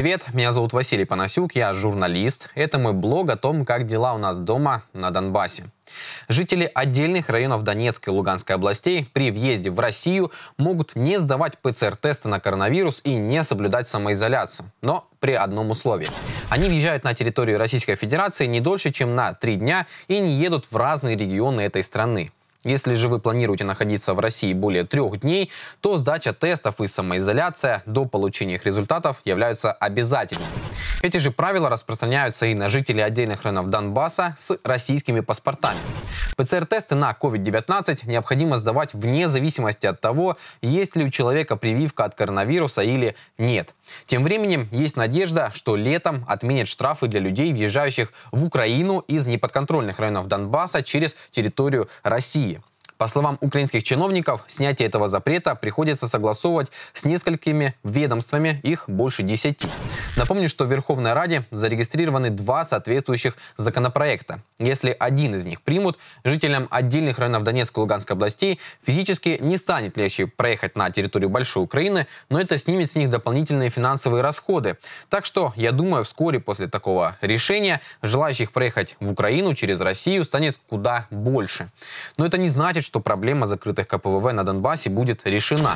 Привет, меня зовут Василий Панасюк, я журналист. Это мой блог о том, как дела у нас дома на Донбассе. Жители отдельных районов Донецкой и Луганской областей при въезде в Россию могут не сдавать ПЦР-тесты на коронавирус и не соблюдать самоизоляцию. Но при одном условии. Они въезжают на территорию Российской Федерации не дольше, чем на три дня и не едут в разные регионы этой страны. Если же вы планируете находиться в России более трех дней, то сдача тестов и самоизоляция до получения их результатов являются обязательными. Эти же правила распространяются и на жителей отдельных районов Донбасса с российскими паспортами. ПЦР-тесты на COVID-19 необходимо сдавать вне зависимости от того, есть ли у человека прививка от коронавируса или нет. Тем временем есть надежда, что летом отменят штрафы для людей, въезжающих в Украину из неподконтрольных районов Донбасса через территорию России. По словам украинских чиновников, снятие этого запрета приходится согласовывать с несколькими ведомствами, их больше десяти. Напомню, что в Верховной Раде зарегистрированы два соответствующих законопроекта. Если один из них примут, жителям отдельных районов Донецкой и Луганской областей физически не станет легче проехать на территорию Большой Украины, но это снимет с них дополнительные финансовые расходы. Так что, я думаю, вскоре после такого решения желающих проехать в Украину через Россию станет куда больше. Но это не значит, что проблема закрытых КПВВ на Донбассе будет решена.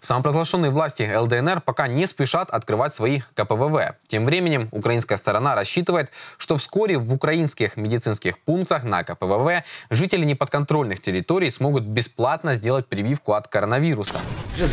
Самопровозглашенные власти ЛДНР пока не спешат открывать свои КПВВ. Тем временем украинская сторона рассчитывает, что вскоре в украинских медицинских пунктах на КПВВ жители неподконтрольных территорий смогут бесплатно сделать прививку от коронавируса. На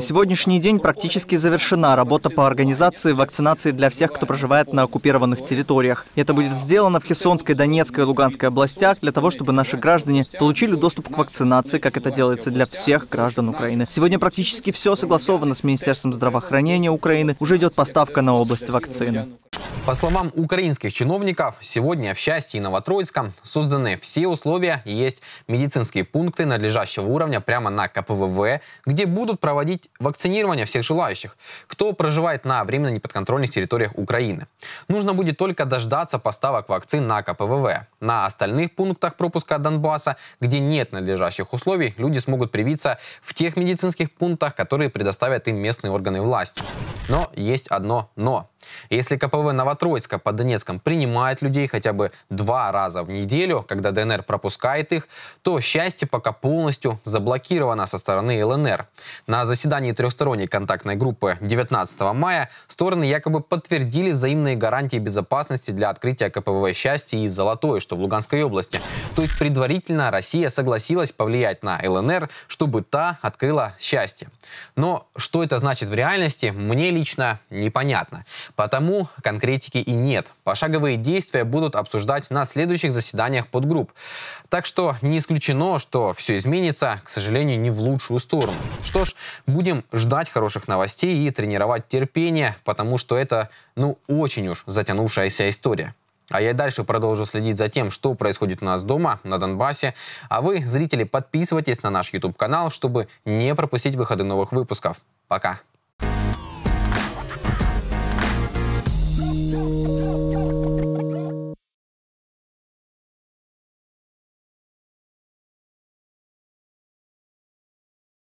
сегодняшний день практически завершена работа по организации вакцинации для всех, кто проживает на оккупированных территориях. Это будет сделано в Херсонской, Донецкой и Луганской областях для того, чтобы наши граждане граждане получили доступ к вакцинации, как это делается для всех граждан Украины. Сегодня практически все согласовано с Министерством здравоохранения Украины. Уже идет поставка на область вакцины. По словам украинских чиновников, сегодня в Счастье и Новотроицком созданы все условия и есть медицинские пункты надлежащего уровня прямо на КПВВ, где будут проводить вакцинирование всех желающих, кто проживает на временно неподконтрольных территориях Украины. Нужно будет только дождаться поставок вакцин на КПВВ. На остальных пунктах пропуска Донбасса, где нет надлежащих условий, люди смогут привиться в тех медицинских пунктах, которые предоставят им местные органы власти. Но есть одно «но». Если КПВ Новотроицка под Донецком принимает людей хотя бы два раза в неделю, когда ДНР пропускает их, то счастье пока полностью заблокировано со стороны ЛНР. На заседании трехсторонней контактной группы 19 мая стороны якобы подтвердили взаимные гарантии безопасности для открытия КПВ «Счастье» и «Золотой», что в Луганской области. То есть предварительно Россия согласилась повлиять на ЛНР, чтобы та открыла «Счастье». Но что это значит в реальности, мне лично непонятно. Потому Потому конкретики и нет. Пошаговые действия будут обсуждать на следующих заседаниях подгрупп. Так что не исключено, что все изменится, к сожалению, не в лучшую сторону. Что ж, будем ждать хороших новостей и тренировать терпение, потому что это, ну, очень уж затянувшаяся история. А я дальше продолжу следить за тем, что происходит у нас дома, на Донбассе. А вы, зрители, подписывайтесь на наш YouTube-канал, чтобы не пропустить выходы новых выпусков. Пока!